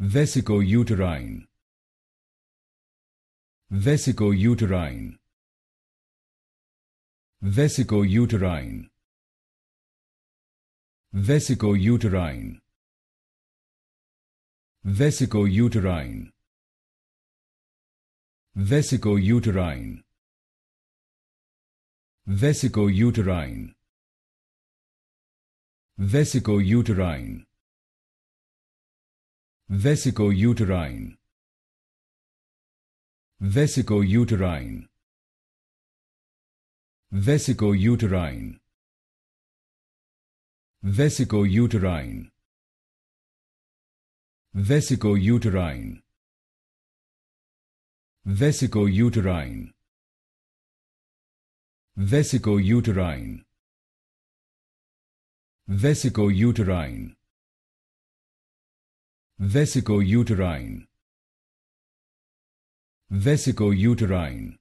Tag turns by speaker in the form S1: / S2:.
S1: Vesico-uterine Vesico-uterine Vesico-uterine Vesico-uterine Vesico-uterine Vesico-uterine Vesico-uterine Vesico-uterine Vesico-uterine. Vesico-uterine. Vesico-uterine. Vesico-uterine. Vesico-uterine. Vesico-uterine. Vesico-uterine. Vesico-uterine. Vesico uterine. Vesico uterine.